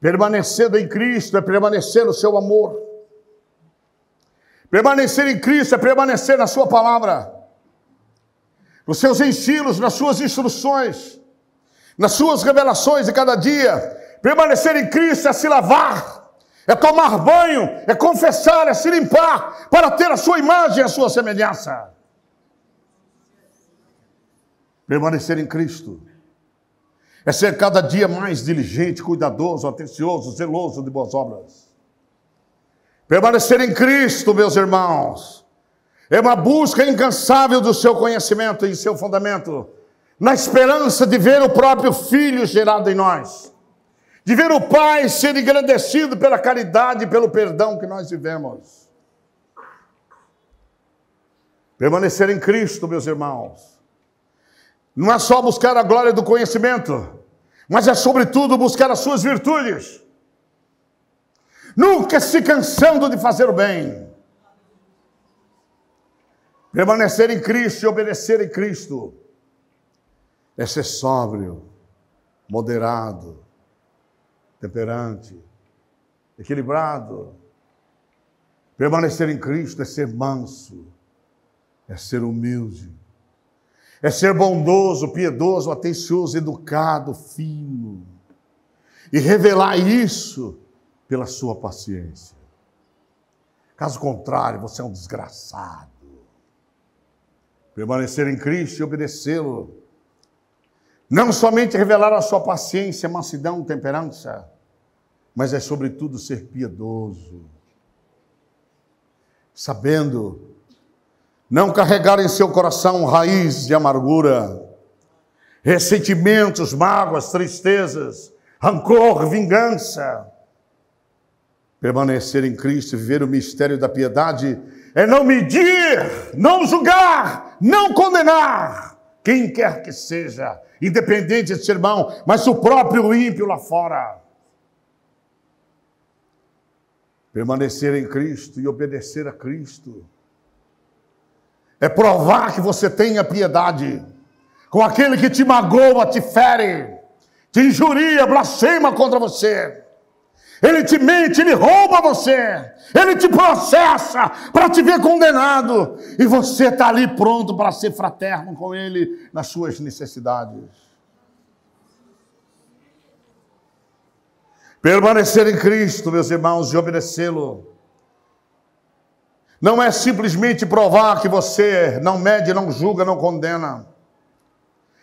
Permanecendo em Cristo é permanecer no seu amor. Permanecer em Cristo é permanecer na sua palavra, nos seus ensinos, nas suas instruções, nas suas revelações de cada dia. Permanecer em Cristo é se lavar, é tomar banho, é confessar, é se limpar, para ter a sua imagem, a sua semelhança. Permanecer em Cristo é ser cada dia mais diligente, cuidadoso, atencioso, zeloso de boas obras. Permanecer em Cristo, meus irmãos, é uma busca incansável do seu conhecimento e seu fundamento, na esperança de ver o próprio Filho gerado em nós, de ver o Pai ser engrandecido pela caridade e pelo perdão que nós vivemos. Permanecer em Cristo, meus irmãos, não é só buscar a glória do conhecimento, mas é sobretudo buscar as suas virtudes. Nunca se cansando de fazer o bem. Permanecer em Cristo e obedecer em Cristo é ser sóbrio, moderado, temperante, equilibrado. Permanecer em Cristo é ser manso, é ser humilde é ser bondoso, piedoso, atencioso, educado, fino. E revelar isso pela sua paciência. Caso contrário, você é um desgraçado. Permanecer em Cristo e obedecê-lo. Não somente revelar a sua paciência, mansidão, temperança, mas é sobretudo ser piedoso. Sabendo não carregar em seu coração raiz de amargura, ressentimentos, mágoas, tristezas, rancor, vingança. Permanecer em Cristo e viver o mistério da piedade é não medir, não julgar, não condenar quem quer que seja, independente de irmão, mas o próprio ímpio lá fora. Permanecer em Cristo e obedecer a Cristo é provar que você tenha piedade com aquele que te magoa, te fere, te injuria, blasfema contra você. Ele te mente, ele rouba você, ele te processa para te ver condenado, e você está ali pronto para ser fraterno com ele nas suas necessidades. Permanecer em Cristo, meus irmãos, e obedecê-lo não é simplesmente provar que você não mede, não julga, não condena.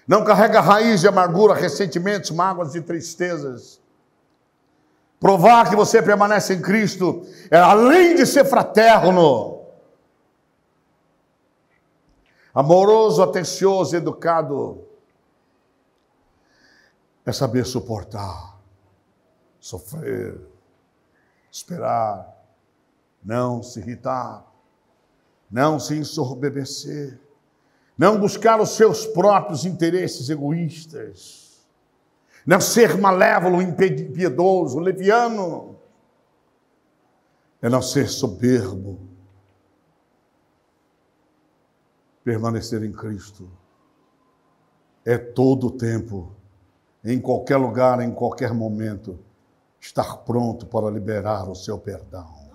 Não carrega raiz de amargura, ressentimentos, mágoas e tristezas. Provar que você permanece em Cristo é além de ser fraterno, amoroso, atencioso, educado. É saber suportar, sofrer, esperar não se irritar, não se ensorbebecer, não buscar os seus próprios interesses egoístas, não ser malévolo, impiedoso, leviano, é não ser soberbo, permanecer em Cristo. É todo o tempo, em qualquer lugar, em qualquer momento, estar pronto para liberar o seu perdão.